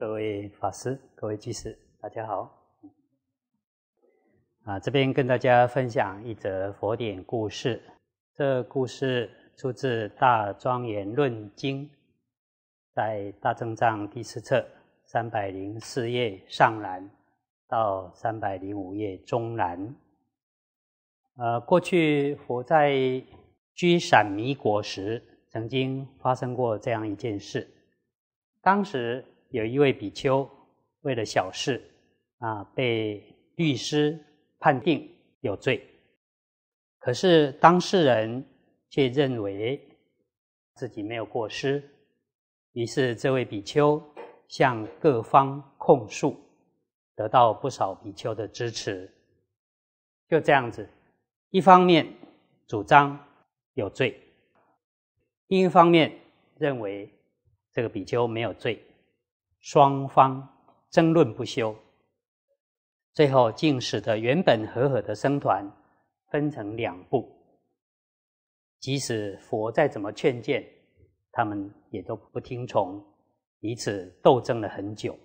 各位法师、各位居士，大家好！啊，这边跟大家分享一则佛典故事。这故事出自《大庄严论经》，在《大正藏》第四册三百零四页上栏到三百零五页中栏。呃，过去佛在居闪弥国时，曾经发生过这样一件事。当时有一位比丘为了小事，啊，被律师判定有罪，可是当事人却认为自己没有过失，于是这位比丘向各方控诉，得到不少比丘的支持。就这样子，一方面主张有罪，另一方面认为这个比丘没有罪。双方争论不休，最后竟使得原本和和的僧团分成两部。即使佛再怎么劝谏，他们也都不听从，彼此斗争了很久。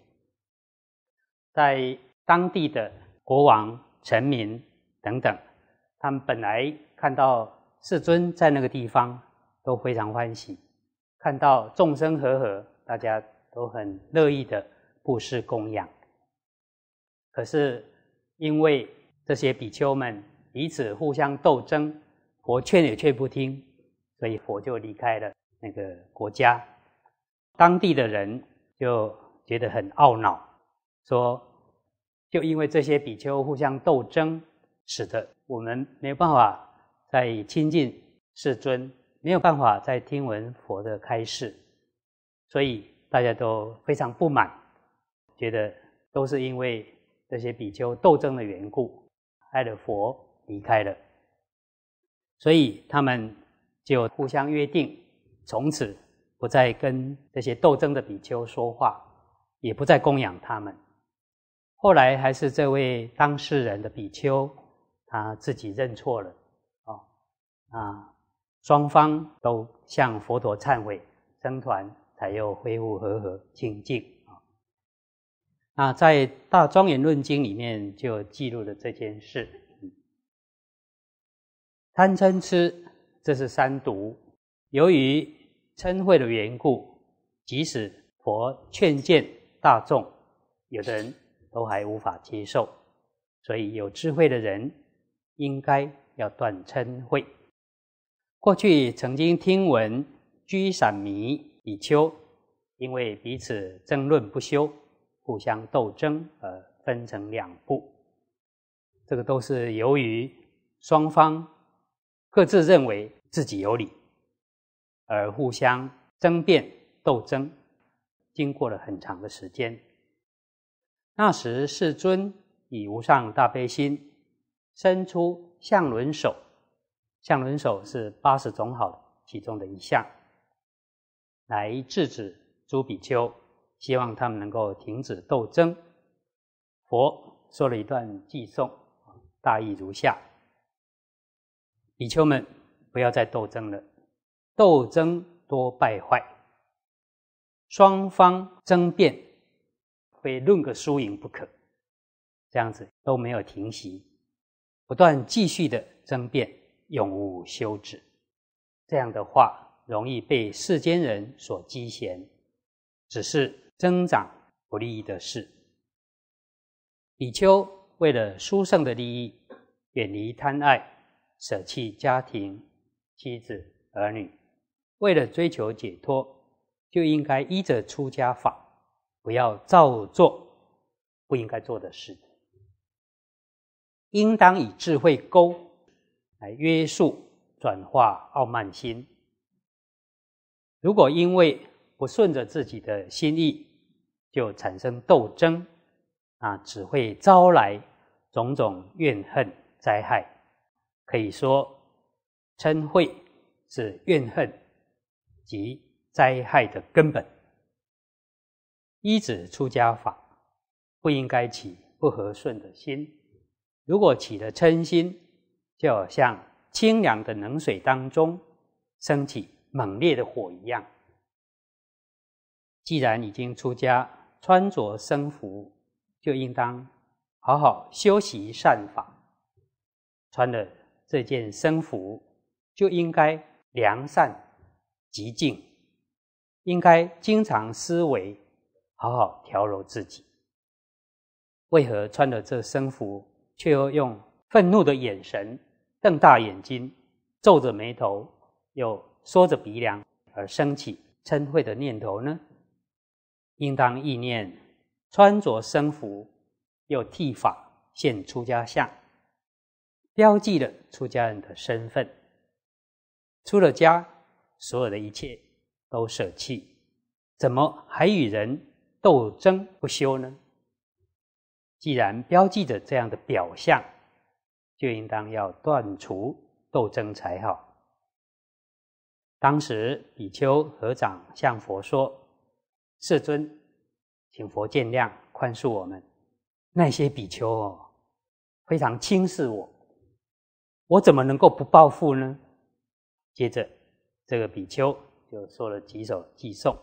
在当地的国王、臣民等等，他们本来看到世尊在那个地方都非常欢喜，看到众生和和，大家。都很乐意的布施供养，可是因为这些比丘们彼此互相斗争，佛劝也劝不听，所以佛就离开了那个国家。当地的人就觉得很懊恼，说：就因为这些比丘互相斗争，使得我们没有办法再亲近世尊，没有办法再听闻佛的开示，所以。大家都非常不满，觉得都是因为这些比丘斗争的缘故，爱的佛离开了，所以他们就互相约定，从此不再跟这些斗争的比丘说话，也不再供养他们。后来还是这位当事人的比丘他自己认错了，啊啊，双方都向佛陀忏悔，僧团。才又恢复和和清净啊！那在《大庄严论经》里面就记录了这件事。贪嗔痴这是三毒，由于嗔恚的缘故，即使佛劝谏大众，有的人都还无法接受。所以有智慧的人应该要断嗔恚。过去曾经听闻居散迷。比丘因为彼此争论不休，互相斗争而分成两部。这个都是由于双方各自认为自己有理，而互相争辩斗争。经过了很长的时间，那时世尊以无上大悲心，伸出相轮手。相轮手是八十种好其中的一项。来制止诸比丘，希望他们能够停止斗争。佛说了一段偈颂，大意如下：比丘们，不要再斗争了，斗争多败坏。双方争辩，非论个输赢不可，这样子都没有停息，不断继续的争辩，永无休止。这样的话。容易被世间人所讥嫌，只是增长不利益的事。比丘为了殊胜的利益，远离贪爱，舍弃家庭、妻子、儿女，为了追求解脱，就应该依着出家法，不要照做不应该做的事，应当以智慧钩来约束、转化傲慢心。如果因为不顺着自己的心意，就产生斗争，啊，只会招来种种怨恨灾害。可以说，嗔恚是怨恨及灾害的根本。依止出家法，不应该起不和顺的心。如果起了嗔心，就像清凉的冷水当中升起。猛烈的火一样。既然已经出家，穿着僧服，就应当好好修习善法。穿的这件僧服，就应该良善、极静，应该经常思维，好好调柔自己。为何穿了这僧服，却又用愤怒的眼神，瞪大眼睛，皱着眉头，又？缩着鼻梁而升起嗔慧的念头呢？应当意念穿着僧服，又剃发现出家相，标记了出家人的身份。出了家，所有的一切都舍弃，怎么还与人斗争不休呢？既然标记着这样的表象，就应当要断除斗争才好。当时比丘合掌向佛说：“世尊，请佛见谅宽恕我们。那些比丘哦，非常轻视我，我怎么能够不报复呢？”接着，这个比丘就说了几首寄送，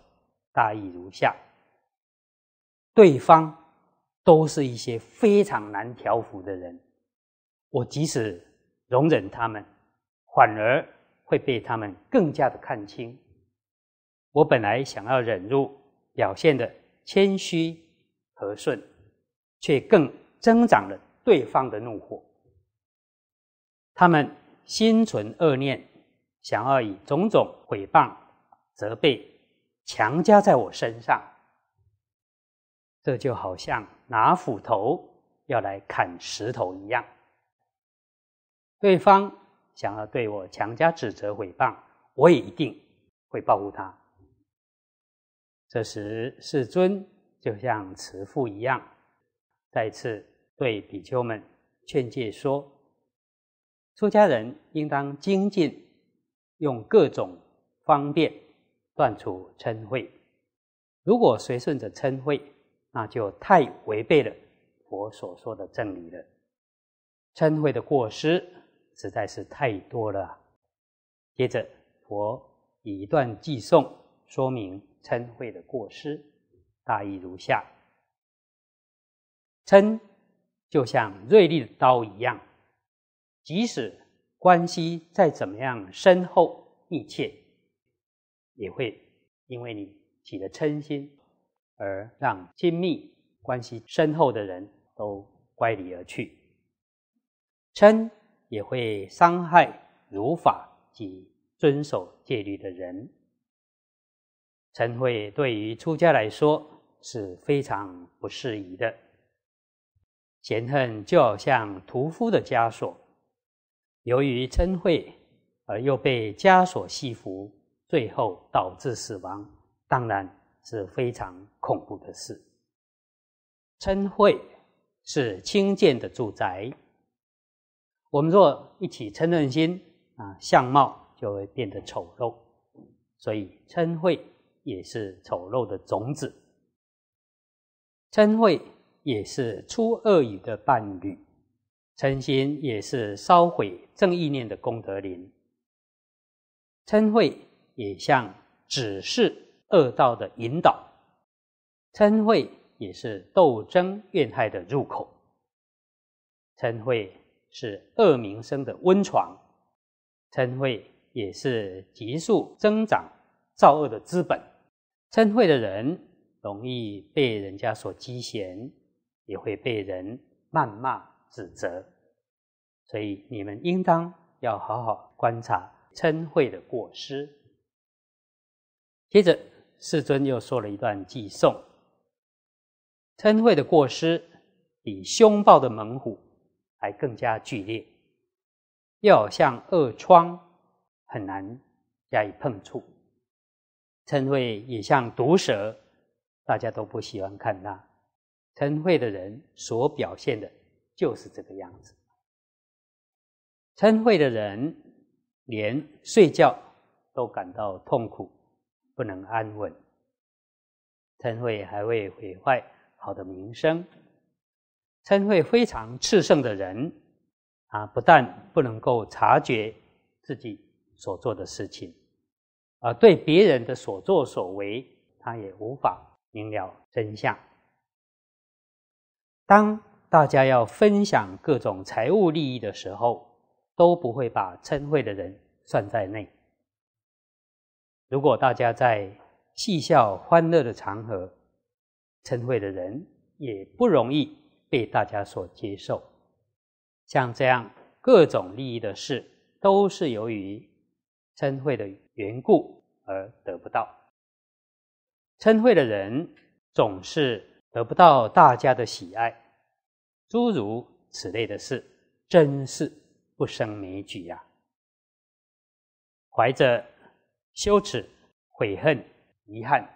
大意如下：对方都是一些非常难调服的人，我即使容忍他们，反而……会被他们更加的看清。我本来想要忍辱，表现的谦虚和顺，却更增长了对方的怒火。他们心存恶念，想要以种种毁谤、责备强加在我身上。这就好像拿斧头要来砍石头一样，对方。想要对我强加指责毁谤，我也一定会报复他。这时，世尊就像慈父一样，再次对比丘们劝诫说：“出家人应当精进，用各种方便断除嗔恚。如果随顺着嗔恚，那就太违背了佛所说的正理了。嗔恚的过失。”实在是太多了。接着，佛一段寄颂，说明嗔恚的过失，大意如下：嗔就像锐利的刀一样，即使关系再怎么样深厚密切，也会因为你起了嗔心，而让亲密关系深厚的人都乖离而去。嗔。也会伤害如法及遵守戒律的人。晨会对于出家来说是非常不适宜的。嫌恨就好像屠夫的枷锁，由于嗔恚而又被枷锁系缚，最后导致死亡，当然是非常恐怖的事。嗔恚是清贱的住宅。我们若一起嗔恨心啊，相貌就会变得丑陋，所以嗔恚也是丑陋的种子，嗔恚也是出恶语的伴侣，嗔心也是烧毁正意念的功德林，嗔恚也像指示恶道的引导，嗔恚也是斗争怨害的入口，嗔恚。是恶名声的温床，嗔恚也是急速增长造恶的资本。嗔恚的人容易被人家所讥嫌，也会被人谩骂指责，所以你们应当要好好观察嗔恚的过失。接着，世尊又说了一段偈颂：嗔恚的过失，比凶暴的猛虎。还更加剧烈，又像恶疮，很难加以碰触。嗔恚也像毒蛇，大家都不喜欢看它。嗔恚的人所表现的就是这个样子。嗔恚的人连睡觉都感到痛苦，不能安稳。嗔恚还会毁坏好的名声。称慧非常炽盛的人啊，不但不能够察觉自己所做的事情，而对别人的所作所为，他也无法明了真相。当大家要分享各种财务利益的时候，都不会把称慧的人算在内。如果大家在嬉笑欢乐的场合，称慧的人也不容易。被大家所接受，像这样各种利益的事，都是由于嗔恚的缘故而得不到。嗔恚的人总是得不到大家的喜爱，诸如此类的事，真是不胜枚举呀。怀着羞耻、悔恨、遗憾，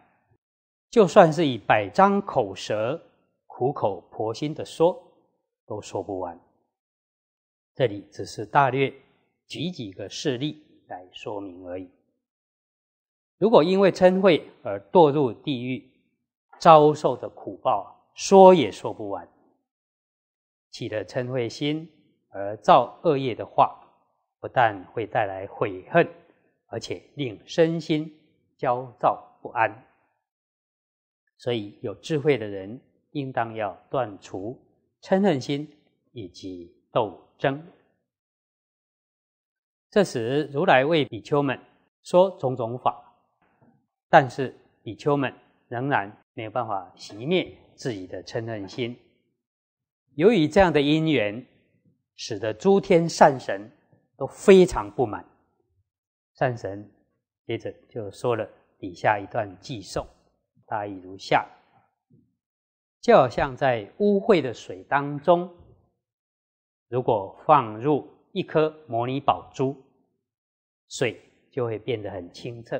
就算是以百张口舌。苦口婆心的说，都说不完。这里只是大略举几个事例来说明而已。如果因为嗔恚而堕入地狱，遭受的苦报说也说不完。起了嗔恚心而造恶业的话，不但会带来悔恨，而且令身心焦躁不安。所以有智慧的人。应当要断除嗔恨心以及斗争。这时，如来为比丘们说种种法，但是比丘们仍然没有办法熄灭自己的嗔恨心。由于这样的因缘，使得诸天善神都非常不满。善神接着就说了底下一段偈颂，大意如下。就好像在污秽的水当中，如果放入一颗摩尼宝珠，水就会变得很清澈，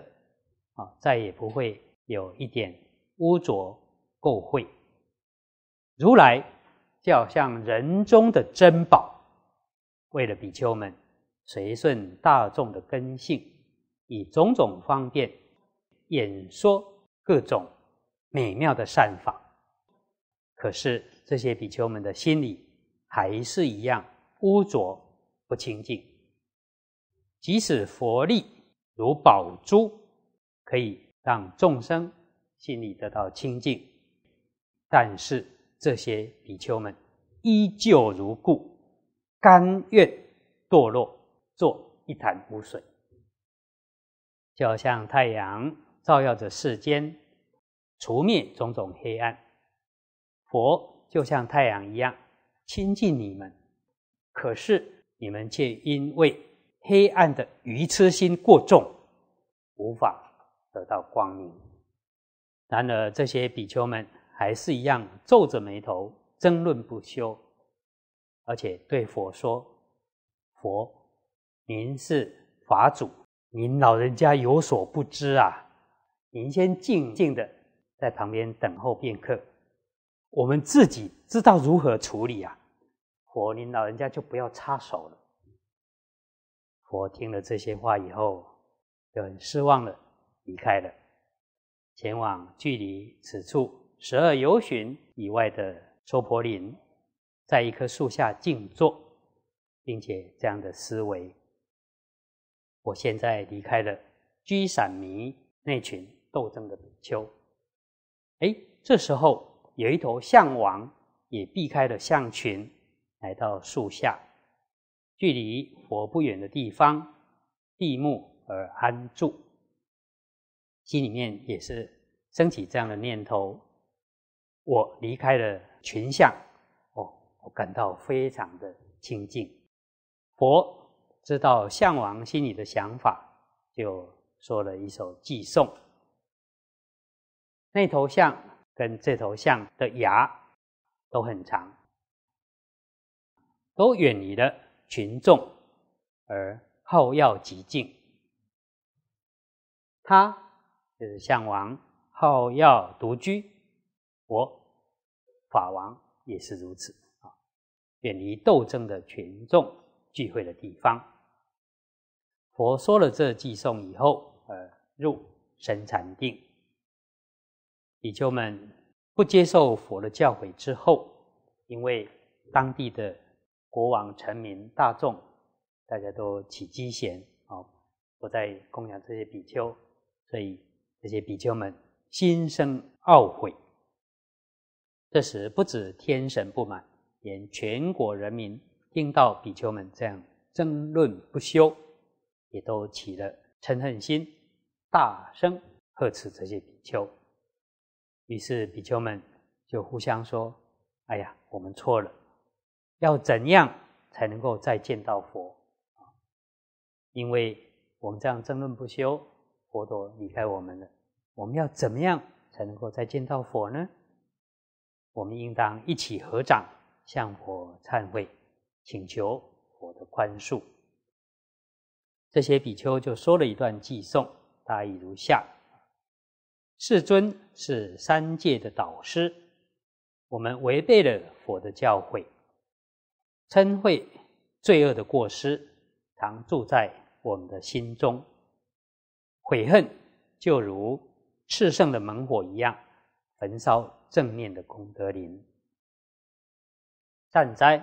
啊，再也不会有一点污浊垢秽。如来就好像人中的珍宝，为了比丘们，随顺大众的根性，以种种方便演说各种美妙的善法。可是这些比丘们的心里还是一样污浊不清净，即使佛力如宝珠，可以让众生心里得到清净，但是这些比丘们依旧如故，甘愿堕落做一潭污水。就像太阳照耀着世间，除灭种种黑暗。佛就像太阳一样亲近你们，可是你们却因为黑暗的愚痴心过重，无法得到光明。然而这些比丘们还是一样皱着眉头争论不休，而且对佛说：“佛，您是法主，您老人家有所不知啊！您先静静的在旁边等候片刻。”我们自己知道如何处理啊，佛您老人家就不要插手了。佛听了这些话以后，就很失望的离开了，前往距离此处十二由旬以外的周婆林，在一棵树下静坐，并且这样的思维：我现在离开了居散迷那群斗争的比丘，哎，这时候。有一头象王也避开了象群，来到树下，距离佛不远的地方，闭目而安住，心里面也是升起这样的念头：我离开了群象，哦，我感到非常的清净。佛知道象王心里的想法，就说了一首偈颂，那头象。跟这头象的牙都很长，都远离了群众，而好要极静。他就是象王好要独居，我法王也是如此啊，远离斗争的群众聚会的地方。佛说了这寄颂以后，呃，入深禅定。比丘们不接受佛的教诲之后，因为当地的国王、臣民、大众，大家都起机嫌，哦，不再供养这些比丘，所以这些比丘们心生懊悔。这时不止天神不满，连全国人民听到比丘们这样争论不休，也都起了嗔恨心，大声呵斥这些比丘。于是比丘们就互相说：“哎呀，我们错了，要怎样才能够再见到佛？因为我们这样争论不休，佛陀离开我们了。我们要怎么样才能够再见到佛呢？我们应当一起合掌，向佛忏悔，请求佛的宽恕。”这些比丘就说了一段偈颂，大意如下。世尊是三界的导师，我们违背了佛的教诲，嗔恚、罪恶的过失常住在我们的心中，悔恨就如炽盛的猛火一样，焚烧正面的功德林。善哉，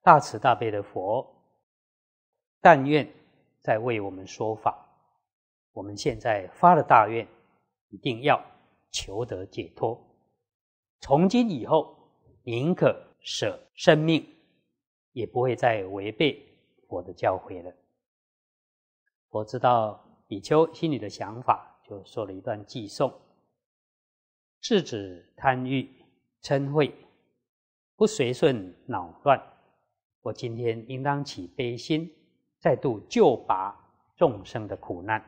大慈大悲的佛，但愿在为我们说法。我们现在发了大愿。一定要求得解脱。从今以后，宁可舍生命，也不会再违背我的教诲了。我知道比丘心里的想法，就说了一段偈颂：制止贪欲、嗔恚，不随顺恼乱。我今天应当起悲心，再度救拔众生的苦难。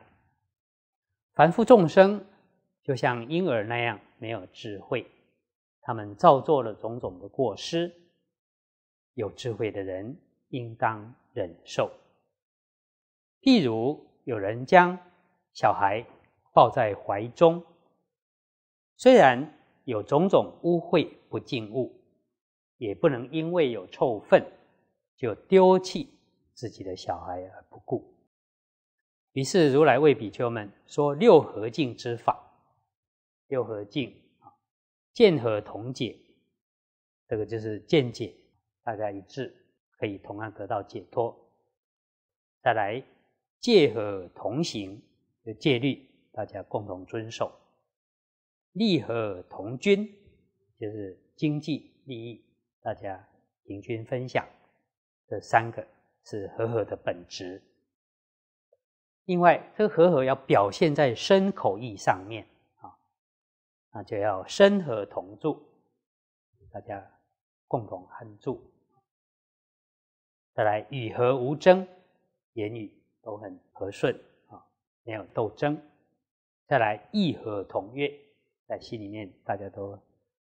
凡夫众生。就像婴儿那样没有智慧，他们造作了种种的过失。有智慧的人应当忍受。譬如有人将小孩抱在怀中，虽然有种种污秽不净物，也不能因为有臭粪就丢弃自己的小孩而不顾。于是如来为比丘们说六合敬之法。六和敬啊，见和同解，这个就是见解，大家一致，可以同样得到解脱。再来，戒和同行的戒律，大家共同遵守。利和同均，就是经济利益，大家平均分享。这三个是和合的本质。另外，这个和合要表现在身口意上面。那就要身和同住，大家共同安住；再来与和无争，言语都很和顺啊，没有斗争；再来意和同悦，在心里面大家都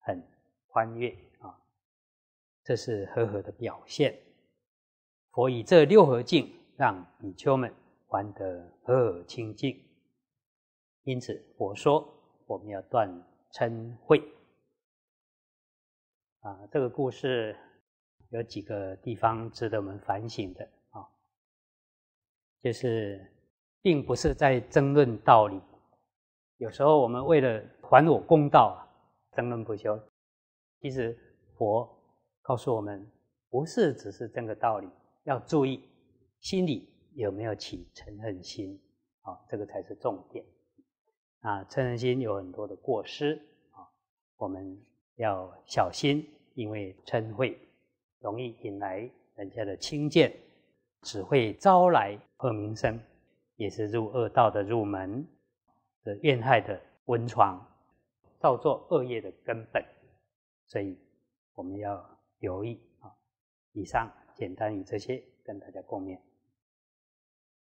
很欢悦啊，这是和和的表现。佛以这六合敬让比丘们玩得和清净，因此佛说我们要断。陈慧。啊，这个故事有几个地方值得我们反省的啊，就是并不是在争论道理，有时候我们为了还我公道啊，争论不休，其实佛告诉我们，不是只是争个道理，要注意心里有没有起嗔恨心啊，这个才是重点。啊，嗔恨心有很多的过失啊，我们要小心，因为嗔会容易引来人家的轻贱，只会招来恶名声，也是入恶道的入门的怨害的温床，造作恶业的根本，所以我们要留意啊。以上简单以这些跟大家共勉。